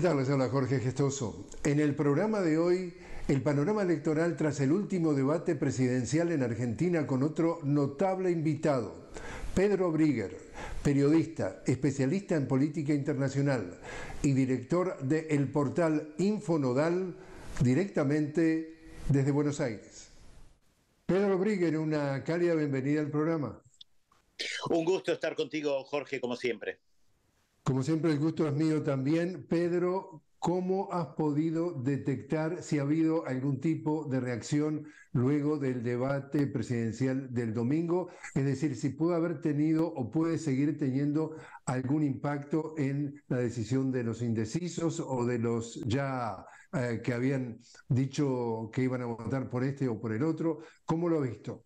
Buenas tardes, hola Jorge Gestoso. En el programa de hoy, el panorama electoral tras el último debate presidencial en Argentina con otro notable invitado, Pedro Brigger, periodista, especialista en política internacional y director del el portal Infonodal directamente desde Buenos Aires. Pedro Brigger, una cálida bienvenida al programa. Un gusto estar contigo, Jorge, como siempre. Como siempre, el gusto es mío también. Pedro, ¿cómo has podido detectar si ha habido algún tipo de reacción luego del debate presidencial del domingo? Es decir, si pudo haber tenido o puede seguir teniendo algún impacto en la decisión de los indecisos o de los ya eh, que habían dicho que iban a votar por este o por el otro. ¿Cómo lo ha visto?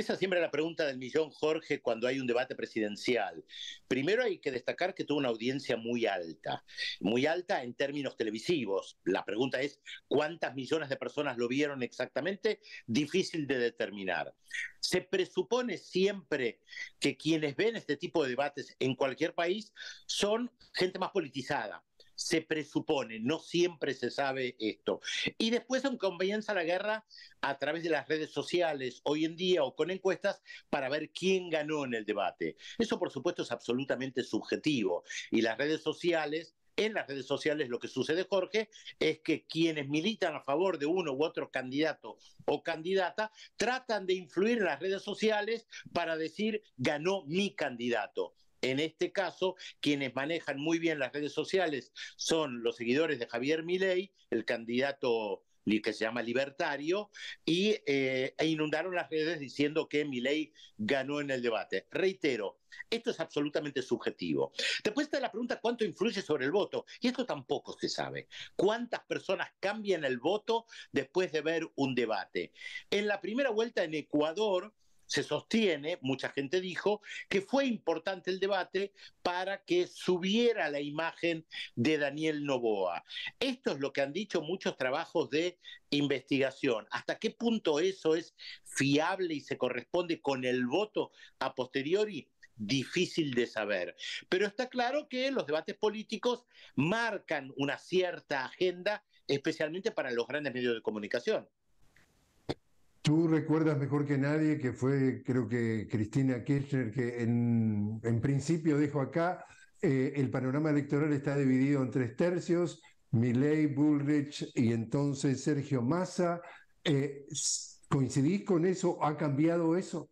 Esa siempre es la pregunta del millón, Jorge, cuando hay un debate presidencial. Primero hay que destacar que tuvo una audiencia muy alta, muy alta en términos televisivos. La pregunta es cuántas millones de personas lo vieron exactamente, difícil de determinar. Se presupone siempre que quienes ven este tipo de debates en cualquier país son gente más politizada, se presupone, no siempre se sabe esto. Y después comienza la guerra a través de las redes sociales hoy en día o con encuestas para ver quién ganó en el debate. Eso por supuesto es absolutamente subjetivo y las redes sociales en las redes sociales lo que sucede, Jorge, es que quienes militan a favor de uno u otro candidato o candidata tratan de influir en las redes sociales para decir ganó mi candidato. En este caso, quienes manejan muy bien las redes sociales son los seguidores de Javier Milei, el candidato que se llama Libertario, y eh, e inundaron las redes diciendo que Milei ganó en el debate. Reitero, esto es absolutamente subjetivo. Después está la pregunta cuánto influye sobre el voto, y esto tampoco se sabe. ¿Cuántas personas cambian el voto después de ver un debate? En la primera vuelta en Ecuador, se sostiene, mucha gente dijo, que fue importante el debate para que subiera la imagen de Daniel Novoa. Esto es lo que han dicho muchos trabajos de investigación. ¿Hasta qué punto eso es fiable y se corresponde con el voto a posteriori? difícil de saber. Pero está claro que los debates políticos marcan una cierta agenda, especialmente para los grandes medios de comunicación. Tú recuerdas mejor que nadie que fue, creo que Cristina Kirchner, que en, principio dijo acá, eh, el panorama electoral está dividido en tres tercios, Milley, Bullrich y entonces Sergio Massa. Eh, ¿Coincidís con eso? ¿Ha cambiado eso?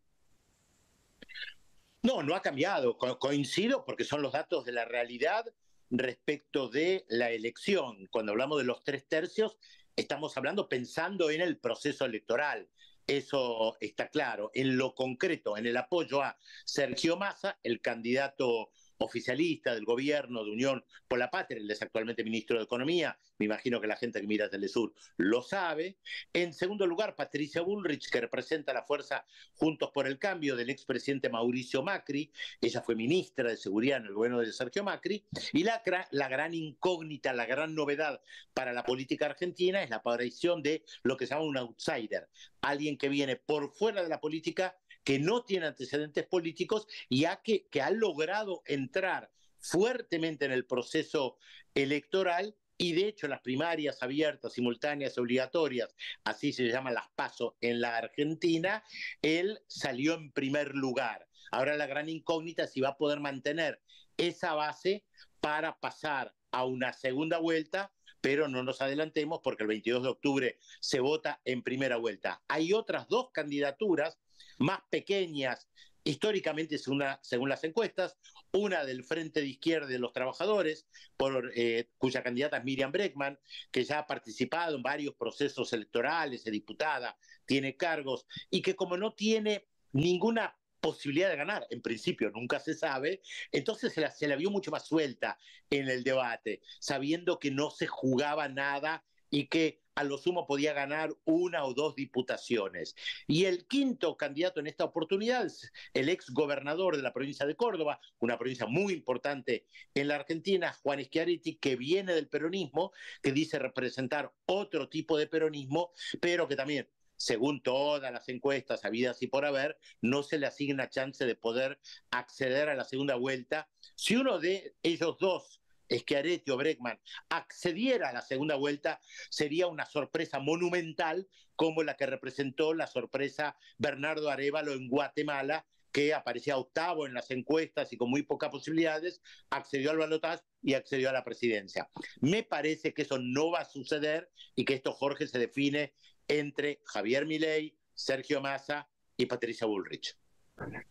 No, no ha cambiado. coincido porque son los datos de la realidad respecto de la elección. Cuando hablamos de los tres tercios, estamos hablando pensando en el proceso electoral. Eso está claro. En lo concreto, en el apoyo a Sergio Massa, el candidato oficialista del gobierno de Unión por la Patria, él es actualmente ministro de Economía, me imagino que la gente que mira desde el sur lo sabe. En segundo lugar, Patricia Bullrich, que representa la fuerza Juntos por el Cambio del expresidente Mauricio Macri, ella fue ministra de Seguridad en el gobierno de Sergio Macri, y la, la gran incógnita, la gran novedad para la política argentina es la aparición de lo que se llama un outsider, alguien que viene por fuera de la política que no tiene antecedentes políticos y que, que ha logrado entrar fuertemente en el proceso electoral y de hecho las primarias abiertas, simultáneas, obligatorias, así se llaman las PASO en la Argentina, él salió en primer lugar. Ahora la gran incógnita es si va a poder mantener esa base para pasar a una segunda vuelta, pero no nos adelantemos porque el 22 de octubre se vota en primera vuelta. Hay otras dos candidaturas más pequeñas históricamente según, según, las encuestas, una del Frente de Izquierda de los Trabajadores, por, eh, cuya candidata es Miriam Breckman, que ya ha participado en varios procesos electorales, es diputada, tiene cargos, y que como no tiene ninguna posibilidad de ganar, en principio nunca se sabe, entonces se la vio mucho más suelta en el debate, sabiendo que no se jugaba nada y que a lo sumo podía ganar una o dos diputaciones. Y el quinto candidato en esta oportunidad es el ex gobernador de la provincia de Córdoba, una provincia muy importante en la Argentina, Juan Schiaretti, que viene del peronismo, que dice representar otro tipo de peronismo, pero que también según todas las encuestas habidas y por haber, no se le asigna chance de poder acceder a la segunda vuelta. Si uno de ellos dos es que Areteo Breckman accediera a la segunda vuelta, sería una sorpresa monumental como la que representó la sorpresa Bernardo Arevalo en Guatemala, que aparecía octavo en las encuestas y con muy pocas posibilidades, accedió al balotaje y accedió a la presidencia. Me parece que eso no va a suceder y que esto, Jorge, se define entre Javier Milei, Sergio Massa y Patricia Bullrich.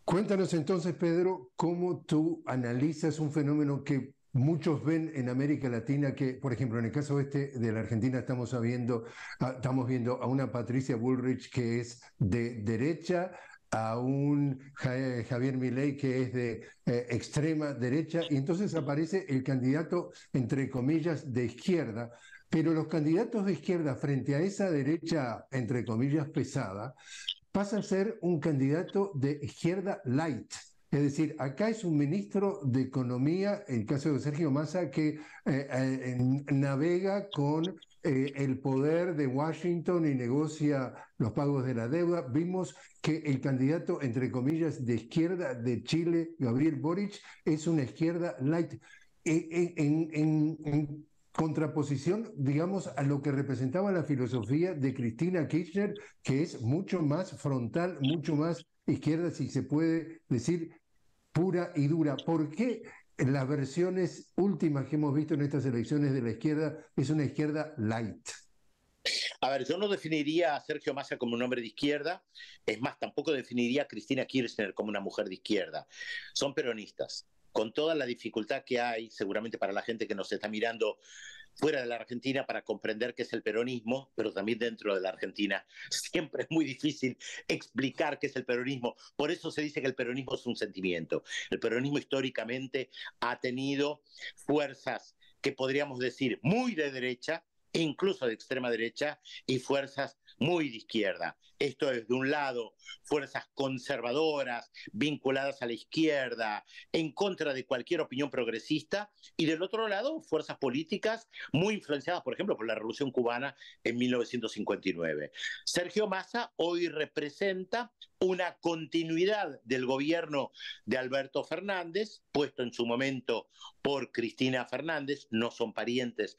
Cuéntanos entonces, Pedro, cómo tú analizas un fenómeno que Muchos ven en América Latina que, por ejemplo, en el caso este de la Argentina estamos viendo, ah, estamos viendo a una Patricia Bullrich que es de derecha, a un eh, Javier Milei que es de eh, extrema derecha y entonces aparece el candidato entre comillas de izquierda, pero los candidatos de izquierda frente a esa derecha entre comillas pesada pasa a ser un candidato de izquierda light, es decir, acá es un ministro de Economía, en el caso de Sergio Massa, que eh, eh, navega con eh, el poder de Washington y negocia los pagos de la deuda. Vimos que el candidato, entre comillas, de izquierda de Chile, Gabriel Boric, es una izquierda light. E, e, en contraposición, digamos, a lo que representaba la filosofía de Cristina Kirchner, que es mucho más frontal, mucho más izquierda, si se puede decir, pura y dura. ¿Por qué las versiones últimas que hemos visto en estas elecciones de la izquierda es una izquierda light? A ver, yo no definiría a Sergio Massa como un hombre de izquierda, es más, tampoco definiría a Cristina Kirchner como una mujer de izquierda. Son peronistas. Con toda la dificultad que hay, seguramente para la gente que nos está mirando fuera de la Argentina para comprender qué es el peronismo, pero también dentro de la Argentina. Siempre es muy difícil explicar qué es el peronismo. Por eso se dice que el peronismo es un sentimiento. El peronismo históricamente ha tenido fuerzas que podríamos decir muy de derecha, e incluso de extrema derecha, y fuerzas muy de izquierda. Esto es, de un lado, fuerzas conservadoras, vinculadas a la izquierda, en contra de cualquier opinión progresista, y del otro lado, fuerzas políticas muy influenciadas, por ejemplo, por la Revolución Cubana en 1959. Sergio Massa hoy representa una continuidad del gobierno de Alberto Fernández, puesto en su momento por Cristina Fernández, no son parientes,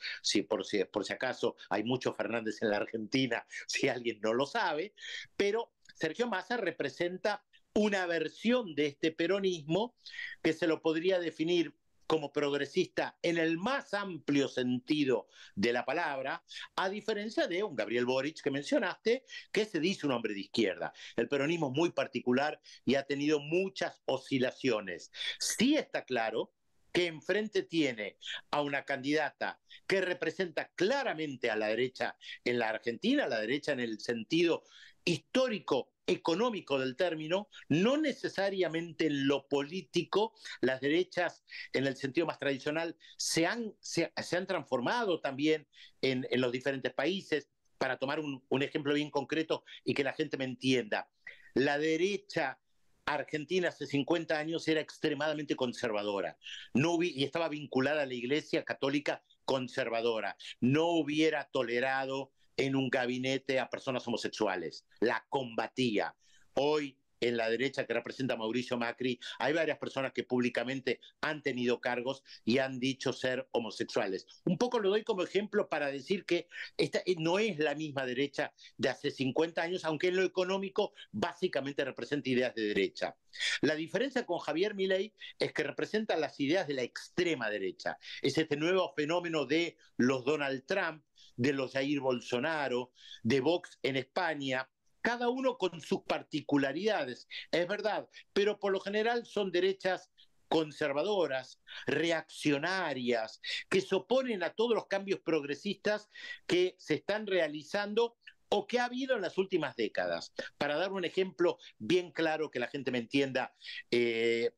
por, si, por si acaso hay muchos Fernández en la Argentina, si alguien no lo sabe, pero Sergio Massa representa una versión de este peronismo que se lo podría definir como progresista en el más amplio sentido de la palabra, a diferencia de un Gabriel Boric que mencionaste, que se dice un hombre de izquierda. El peronismo es muy particular y ha tenido muchas oscilaciones. Sí está claro que enfrente tiene a una candidata que representa claramente a la derecha en la Argentina, a la derecha en el sentido histórico económico del término, no necesariamente en lo político, las derechas en el sentido más tradicional se han, se, han transformado también en, los diferentes países, para tomar un, ejemplo bien concreto y que la gente me entienda. La derecha Argentina hace 50 años era extremadamente conservadora no y estaba vinculada a la Iglesia Católica conservadora. No hubiera tolerado en un gabinete a personas homosexuales, la combatía. Hoy en la derecha que representa Mauricio Macri, hay varias personas que públicamente han tenido cargos y han dicho ser homosexuales. Un poco lo doy como ejemplo para decir que esta eh, no es la misma derecha de hace 50 años, aunque en lo económico básicamente representa ideas de derecha. La diferencia con Javier Milei es que representa las ideas de la extrema derecha. Es este nuevo fenómeno de los Donald Trump, de los Jair Bolsonaro, de Vox en España, cada uno con sus particularidades, es verdad, pero por lo general son derechas conservadoras, reaccionarias, que se oponen a todos los cambios progresistas que se están realizando o que ha habido en las últimas décadas. Para dar un ejemplo bien claro que la gente me entienda eh,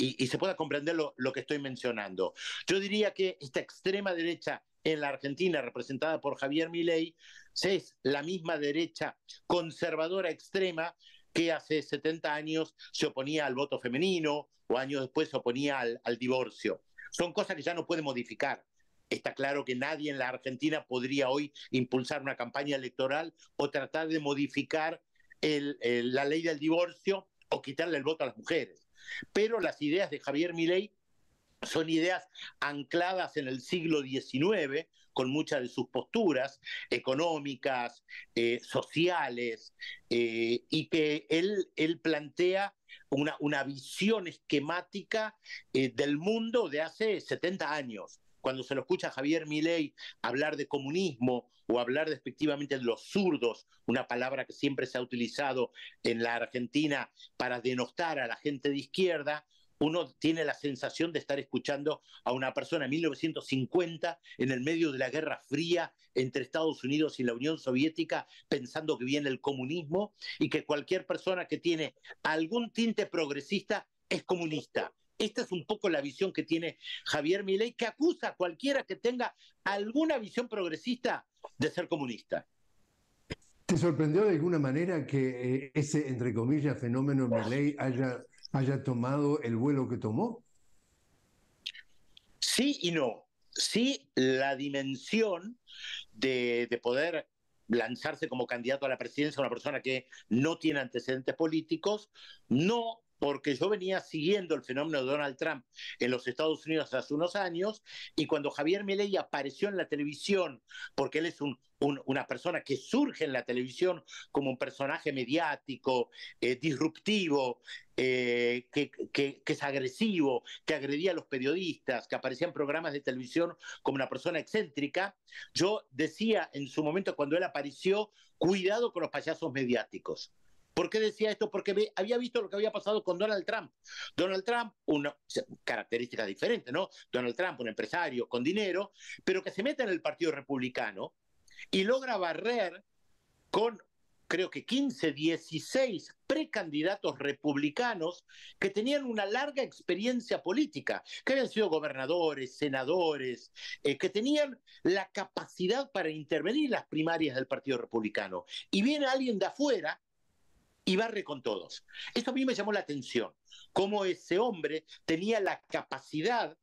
y, se pueda comprender lo, lo que estoy mencionando, yo diría que esta extrema derecha en la Argentina, representada por Javier Milei, es la misma derecha conservadora extrema que hace 70 años se oponía al voto femenino o años después se oponía al, divorcio. Son cosas que ya no puede modificar. Está claro que nadie en la Argentina podría hoy impulsar una campaña electoral o tratar de modificar la ley del divorcio o quitarle el voto a las mujeres. Pero las ideas de Javier Milei son ideas ancladas en el siglo XIX, con muchas de sus posturas económicas, eh, sociales, eh, y que él, él plantea una, una visión esquemática eh, del mundo de hace 70 años. Cuando se lo escucha a Javier Milei hablar de comunismo o hablar despectivamente de los zurdos, una palabra que siempre se ha utilizado en la Argentina para denostar a la gente de izquierda, uno tiene la sensación de estar escuchando a una persona en 1950, en el medio de la Guerra Fría entre Estados Unidos y la Unión Soviética, pensando que viene el comunismo y que cualquier persona que tiene algún tinte progresista es comunista. Esta es un poco la visión que tiene Javier Milei, que acusa a cualquiera que tenga alguna visión progresista de ser comunista. ¿Te sorprendió de alguna manera que eh, ese, entre comillas, fenómeno Milei haya haya tomado el vuelo que tomó? Sí y no. Sí, la dimensión de, de poder lanzarse como candidato a la presidencia una persona que no tiene antecedentes políticos, no porque yo venía siguiendo el fenómeno de Donald Trump en los Estados Unidos hace unos años, y cuando Javier Milei apareció en la televisión, porque él es una persona que surge en la televisión como un personaje mediático, eh, disruptivo, eh, que, que, es agresivo, que agredía a los periodistas, que aparecía en programas de televisión como una persona excéntrica, yo decía en su momento cuando él apareció, cuidado con los payasos mediáticos. ¿Por qué decía esto? Porque había visto lo que había pasado con Donald Trump. Donald Trump, una característica diferente, ¿no? Donald Trump, un empresario con dinero, pero que se mete en el Partido Republicano y logra barrer con creo que 15, 16 precandidatos republicanos que tenían una larga experiencia política, que habían sido gobernadores, senadores, eh, que tenían la capacidad para intervenir las primarias del Partido Republicano. Y viene alguien de afuera y barre con todos. Esto a mí me llamó la atención, cómo ese hombre tenía la capacidad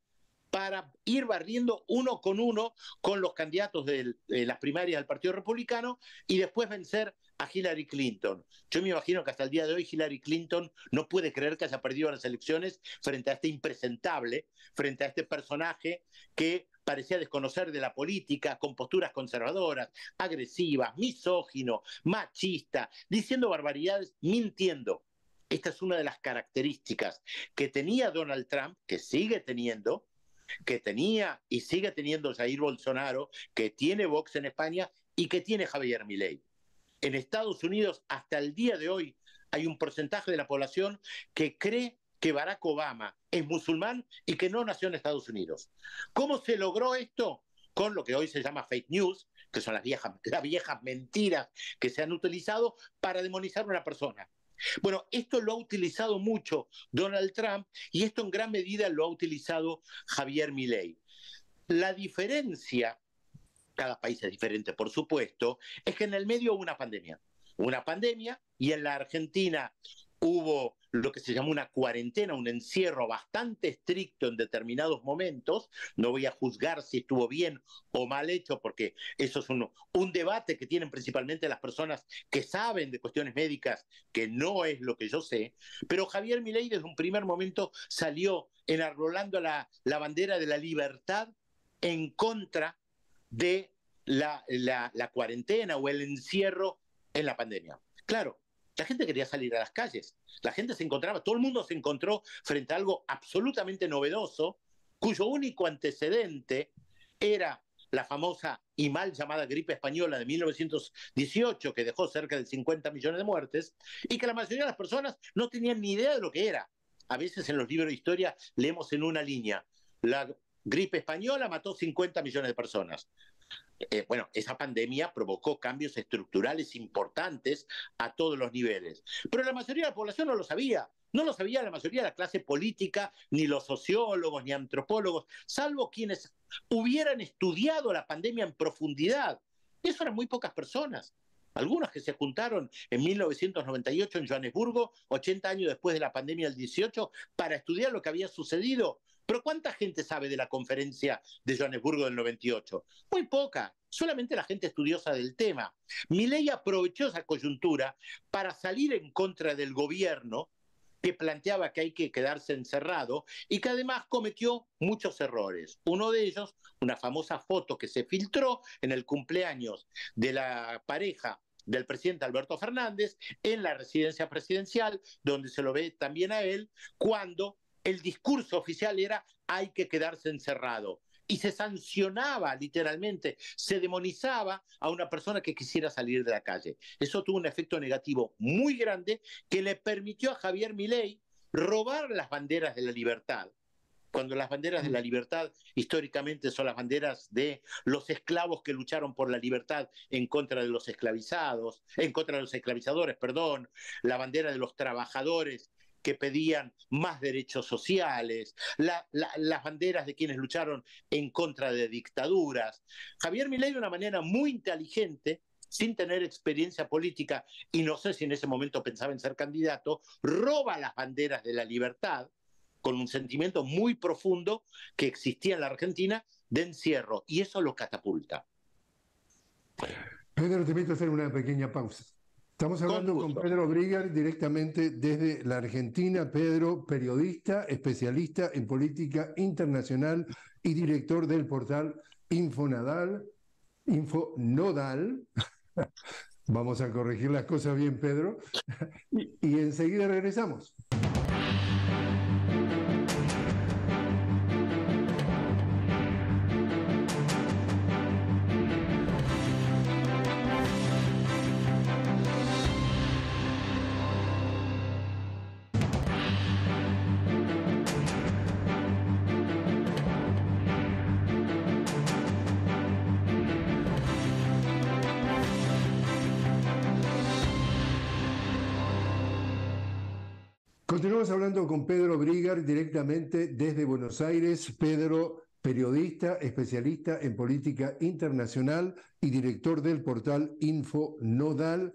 para ir barriendo uno con uno con los candidatos de las primarias del Partido Republicano y después vencer a Hillary Clinton. Yo me imagino que hasta el día de hoy Hillary Clinton no puede creer que haya perdido las elecciones frente a este impresentable, frente a este personaje que parecía desconocer de la política, con posturas conservadoras, agresivas, misógino, machista, diciendo barbaridades, mintiendo. Esta es una de las características que tenía Donald Trump, que sigue teniendo, que tenía y sigue teniendo Jair Bolsonaro, que tiene Vox en España y que tiene Javier Milei. En Estados Unidos, hasta el día de hoy, hay un porcentaje de la población que cree que Barack Obama es musulmán y que no nació en Estados Unidos. ¿Cómo se logró esto? Con lo que hoy se llama fake news, que son las viejas, las viejas mentiras que se han utilizado para demonizar a una persona. Bueno, esto lo ha utilizado mucho Donald Trump y esto en gran medida lo ha utilizado Javier Milei. La diferencia, cada país es diferente por supuesto, es que en el medio hubo una pandemia. Una pandemia y en la Argentina hubo lo que se llama una cuarentena, un encierro bastante estricto en determinados momentos. No voy a juzgar si estuvo bien o mal hecho, porque eso es un, un debate que tienen principalmente las personas que saben de cuestiones médicas, que no es lo que yo sé. Pero Javier Milei desde un primer momento salió enarrolando la, la bandera de la libertad en contra de la, la, la cuarentena o el encierro en la pandemia. Claro, la gente quería salir a las calles, la gente se encontraba, todo el mundo se encontró frente a algo absolutamente novedoso, cuyo único antecedente era la famosa y mal llamada gripe española de 1918, que dejó cerca de 50 millones de muertes, y que la mayoría de las personas no tenían ni idea de lo que era. A veces en los libros de historia leemos en una línea, la gripe española mató 50 millones de personas. Eh, bueno, esa pandemia provocó cambios estructurales importantes a todos los niveles. Pero la mayoría de la población no lo sabía. No lo sabía la mayoría de la clase política, ni los sociólogos, ni antropólogos, salvo quienes hubieran estudiado la pandemia en profundidad. Eso eran muy pocas personas. Algunos que se juntaron en 1998 en Johannesburgo, 80 años después de la pandemia del 18, para estudiar lo que había sucedido pero ¿cuánta gente sabe de la conferencia de Johannesburgo del 98? Muy poca, solamente la gente estudiosa del tema. Milei aprovechó esa coyuntura para salir en contra del gobierno que planteaba que hay que quedarse encerrado y que además cometió muchos errores. Uno de ellos, una famosa foto que se filtró en el cumpleaños de la pareja del presidente Alberto Fernández en la residencia presidencial, donde se lo ve también a él, cuando el discurso oficial era hay que quedarse encerrado. Y se sancionaba literalmente, se demonizaba a una persona que quisiera salir de la calle. Eso tuvo un efecto negativo muy grande que le permitió a Javier Milei robar las banderas de la libertad cuando las banderas de la mm. libertad históricamente son las banderas de los esclavos que lucharon por la libertad en contra de los esclavizados, en contra de los esclavizadores, perdón, la bandera de los trabajadores que pedían más derechos sociales, las banderas de quienes lucharon en contra de dictaduras. Javier Milei de una manera muy inteligente sin tener experiencia política, y no sé si en ese momento pensaba en ser candidato, roba las banderas de la libertad con un sentimiento muy profundo que existía en la Argentina de encierro, y eso lo catapulta. Pedro, te invito a hacer una pequeña pausa. Estamos hablando con, Pedro Brigar directamente desde la Argentina. Pedro, periodista, especialista en política internacional y director del portal Infonadal, Infonodal. Vamos a corregir las cosas bien, Pedro. y enseguida regresamos. Estamos hablando con Pedro Brigar directamente desde Buenos Aires. Pedro, periodista, especialista en política internacional y director del portal Info Nodal.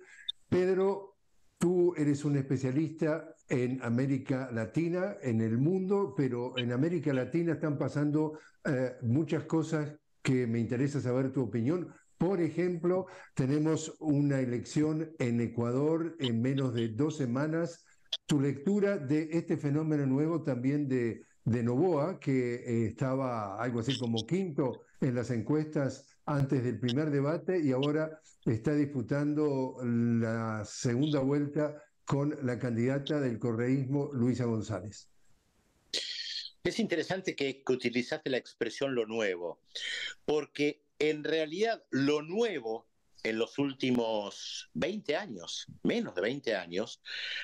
Pedro, tú eres un especialista en América Latina, en el mundo, pero en América Latina están pasando eh, muchas cosas que me interesa saber tu opinión. Por ejemplo, tenemos una elección en Ecuador en menos de dos semanas tu lectura de este fenómeno nuevo también de, de Novoa, que eh, estaba algo así como quinto en las encuestas antes del primer debate y ahora está disputando la segunda vuelta con la candidata del correísmo, Luisa González. Es interesante que, que utilizaste la expresión lo nuevo, porque en realidad lo nuevo en los últimos 20 años, menos de 20 años,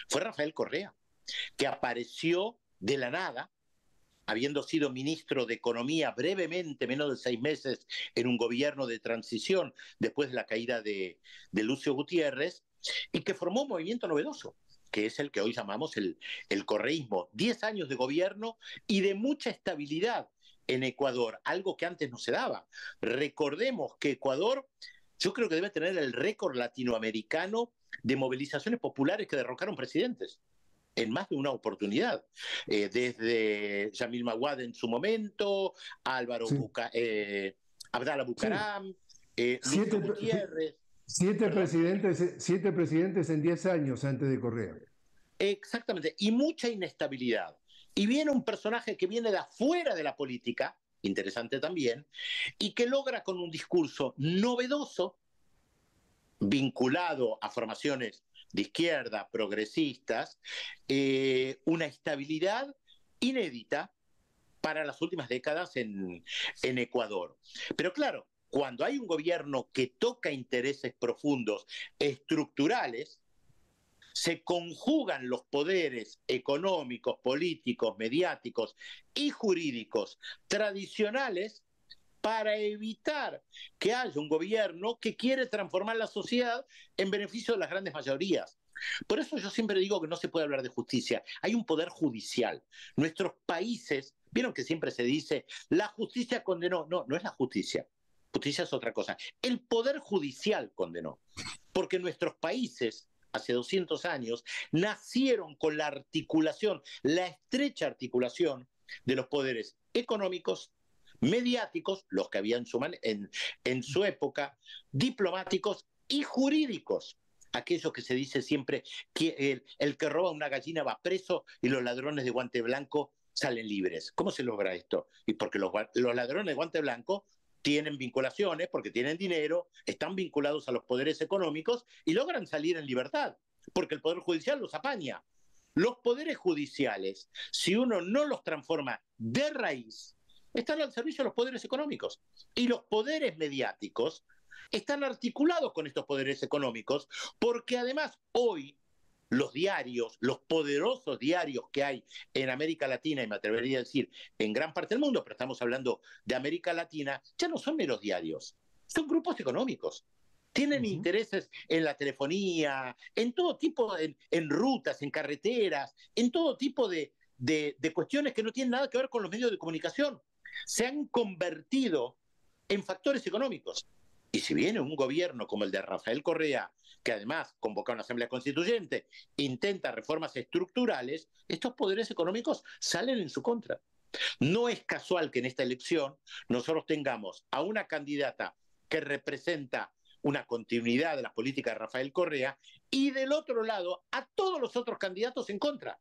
fue Rafael Correa, que apareció de la nada, habiendo sido ministro de Economía brevemente, menos de seis meses, en un gobierno de transición después de la caída de, Lucio Gutiérrez, y que formó un movimiento novedoso que es el que hoy llamamos el, el correísmo. Diez años de gobierno y de mucha estabilidad en Ecuador, algo que antes no se daba. Recordemos que Ecuador yo creo que debe tener el récord latinoamericano de movilizaciones populares que derrocaron presidentes en más de una oportunidad, eh, desde Yamil Maguad en su momento, Álvaro eh, Bucaram, eh, siete, Gutiérrez. Siete presidentes, siete presidentes en diez años antes de Correa. Exactamente, y mucha inestabilidad. Y viene un personaje que viene de afuera de la política, interesante también, y que logra con un discurso novedoso, vinculado a formaciones de izquierda, progresistas, eh, una estabilidad inédita para las últimas décadas en Ecuador. Pero claro, cuando hay un gobierno que toca intereses profundos, estructurales, se conjugan los poderes económicos, políticos, mediáticos y jurídicos tradicionales para evitar que haya un gobierno que quiere transformar la sociedad en beneficio de las grandes mayorías. Por eso yo siempre digo que no se puede hablar de justicia. Hay un poder judicial. Nuestros países, vieron que siempre se dice, la justicia condenó. No, no es la justicia. Justicia es otra cosa. El poder judicial condenó. Porque nuestros países hace 200 años, nacieron con la articulación, la estrecha articulación de los poderes económicos, mediáticos, los que habían en su, en, su época, diplomáticos y jurídicos. Aquellos que se dice siempre que el, que roba una gallina va preso y los ladrones de guante blanco salen libres. ¿Cómo se logra esto? Y porque los ladrones de guante blanco tienen vinculaciones, porque tienen dinero, están vinculados a los poderes económicos y logran salir en libertad, porque el Poder Judicial los apaña. Los poderes judiciales, si uno no los transforma de raíz, están al servicio de los poderes económicos. Y los poderes mediáticos están articulados con estos poderes económicos, porque además hoy los diarios, los poderosos diarios que hay en América Latina, y me atrevería a decir en gran parte del mundo, pero estamos hablando de América Latina, ya no son meros diarios, son grupos económicos. Tienen intereses en la telefonía, en todo tipo, en, rutas, en carreteras, en todo tipo de cuestiones que no tienen nada que ver con los medios de comunicación. Se han convertido en factores económicos. Y si viene un gobierno como el de Rafael Correa, que además convoca una asamblea constituyente, intenta reformas estructurales, estos poderes económicos salen en su contra. No es casual que en esta elección nosotros tengamos a una candidata que representa una continuidad de la política de Rafael Correa y del otro lado a todos los otros candidatos en contra.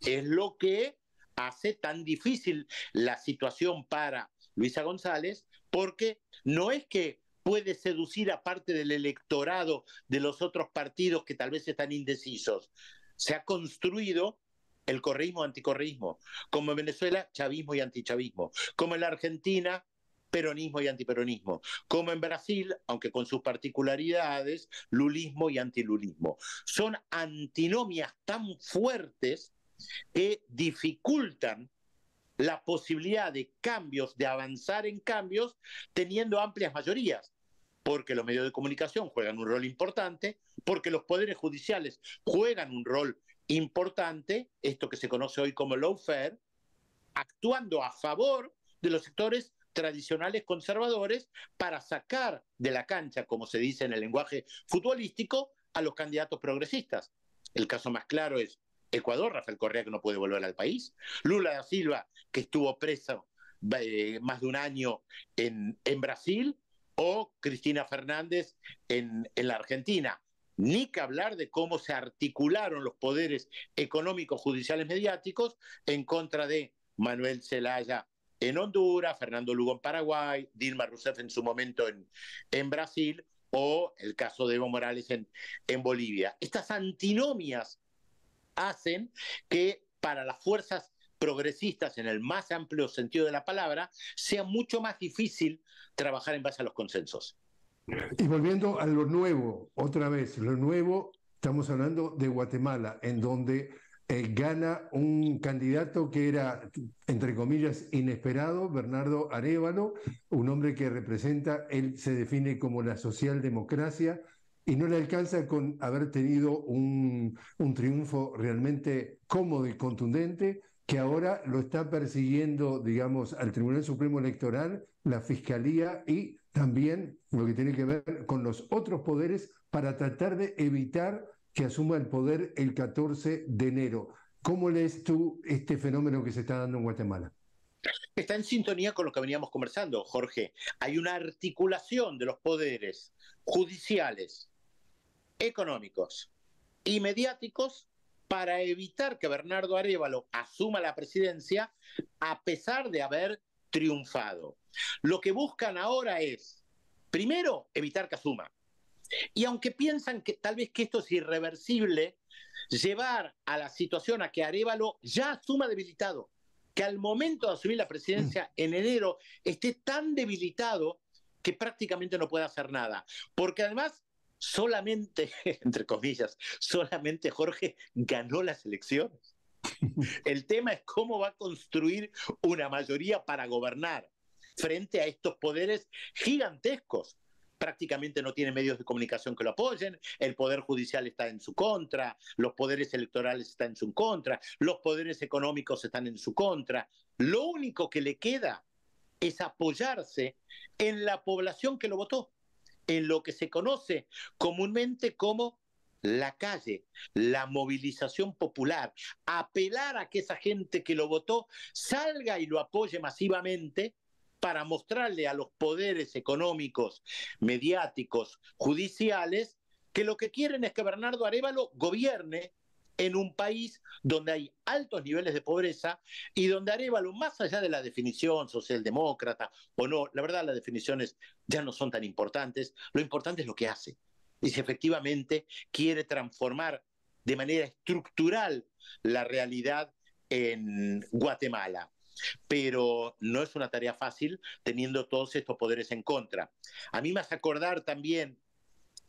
Es lo que hace tan difícil la situación para Luisa González porque no es que puede seducir a parte del electorado de los otros partidos que tal vez están indecisos. Se ha construido el correísmo anticorreísmo, como en Venezuela, chavismo y antichavismo, como en la Argentina, peronismo y antiperonismo, como en Brasil, aunque con sus particularidades, lulismo y antilulismo. Son antinomias tan fuertes que dificultan la posibilidad de cambios, de avanzar en cambios, teniendo amplias mayorías porque los medios de comunicación juegan un rol importante, porque los poderes judiciales juegan un rol importante, esto que se conoce hoy como lawfare, actuando a favor de los sectores tradicionales conservadores para sacar de la cancha, como se dice en el lenguaje futbolístico, a los candidatos progresistas. El caso más claro es Ecuador, Rafael Correa que no puede volver al país, Lula da Silva que estuvo preso eh, más de un año en Brasil, o Cristina Fernández en, en la Argentina. Ni que hablar de cómo se articularon los poderes económicos, judiciales, mediáticos en contra de Manuel Zelaya en Honduras, Fernando Lugo en Paraguay, Dilma Rousseff en su momento en, en Brasil o el caso de Evo Morales en, en Bolivia. Estas antinomias hacen que para las fuerzas progresistas en el más amplio sentido de la palabra, sea mucho más difícil trabajar en base a los consensos. Y volviendo a lo nuevo, otra vez, lo nuevo, estamos hablando de Guatemala, en donde eh, gana un candidato que era, entre comillas, inesperado, Bernardo Arevalo, un hombre que representa, él se define como la socialdemocracia, y no le alcanza con haber tenido un, un triunfo realmente cómodo y contundente, que ahora lo está persiguiendo, digamos, al Tribunal Supremo Electoral, la Fiscalía y también lo que tiene que ver con los otros poderes para tratar de evitar que asuma el poder el 14 de enero. ¿Cómo lees tú este fenómeno que se está dando en Guatemala? Está en sintonía con lo que veníamos conversando, Jorge. Hay una articulación de los poderes judiciales, económicos y mediáticos para evitar que Bernardo Arevalo asuma la presidencia a pesar de haber triunfado. Lo que buscan ahora es, primero, evitar que asuma. Y aunque piensan que tal vez que esto es irreversible, llevar a la situación a que Arevalo ya asuma debilitado, que al momento de asumir la presidencia mm. en enero esté tan debilitado que prácticamente no puede hacer nada. Porque además solamente, entre comillas, solamente Jorge ganó las elecciones. El tema es cómo va a construir una mayoría para gobernar frente a estos poderes gigantescos. Prácticamente no tiene medios de comunicación que lo apoyen, el poder judicial está en su contra, los poderes electorales están en su contra, los poderes económicos están en su contra. Lo único que le queda es apoyarse en la población que lo votó en lo que se conoce comúnmente como la calle, la movilización popular, apelar a que esa gente que lo votó salga y lo apoye masivamente para mostrarle a los poderes económicos, mediáticos, judiciales, que lo que quieren es que Bernardo Arevalo gobierne en un país donde hay altos niveles de pobreza y donde Arevalo, más allá de la definición socialdemócrata o no, la verdad las definiciones ya no son tan importantes, lo importante es lo que hace. Y si efectivamente quiere transformar de manera estructural la realidad en Guatemala. Pero no es una tarea fácil teniendo todos estos poderes en contra. A mí me hace acordar también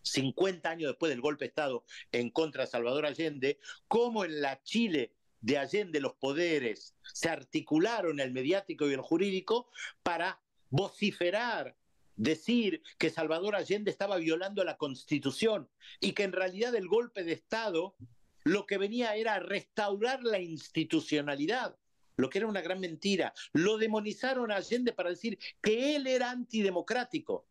50 años después del golpe de Estado en contra de Salvador Allende, como en la Chile de Allende los poderes se articularon el mediático y el jurídico para vociferar, decir que Salvador Allende estaba violando la constitución y que en realidad el golpe de Estado lo que venía era restaurar la institucionalidad, lo que era una gran mentira. Lo demonizaron a Allende para decir que él era antidemocrático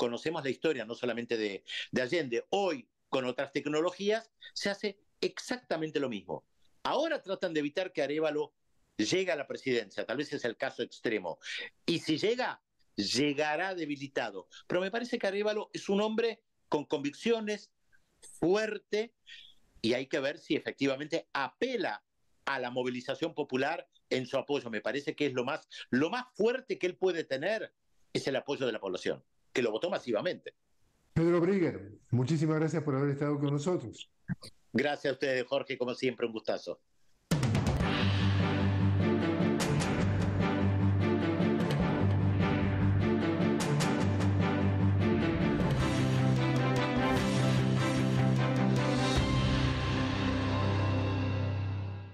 conocemos la historia no solamente de, Allende, hoy con otras tecnologías se hace exactamente lo mismo. Ahora tratan de evitar que Arevalo llegue a la presidencia, tal vez es el caso extremo. Y si llega, llegará debilitado. Pero me parece que Arevalo es un hombre con convicciones, fuerte, y hay que ver si efectivamente apela a la movilización popular en su apoyo. Me parece que es lo más, lo más fuerte que él puede tener es el apoyo de la población que lo votó masivamente. Pedro Brigger, muchísimas gracias por haber estado con nosotros. Gracias a ustedes, Jorge, como siempre, un gustazo.